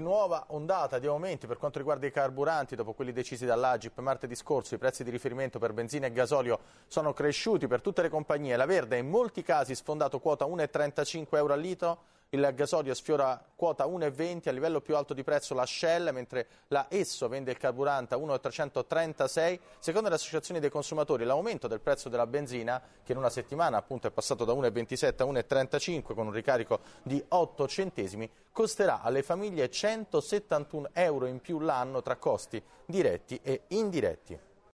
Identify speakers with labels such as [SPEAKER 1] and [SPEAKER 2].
[SPEAKER 1] Nuova ondata di aumenti per quanto riguarda i carburanti, dopo quelli decisi dall'Agip martedì scorso, i prezzi di riferimento per benzina e gasolio sono cresciuti per tutte le compagnie. La Verde in molti casi sfondato quota 1,35 euro al litro il gasolio sfiora quota 1,20, a livello più alto di prezzo la Shell, mentre la Esso vende il carburante a 1,336. Secondo le associazioni dei consumatori l'aumento del prezzo della benzina, che in una settimana appunto è passato da 1,27 a 1,35 con un ricarico di 8 centesimi, costerà alle famiglie 171 euro in più l'anno tra costi diretti e indiretti.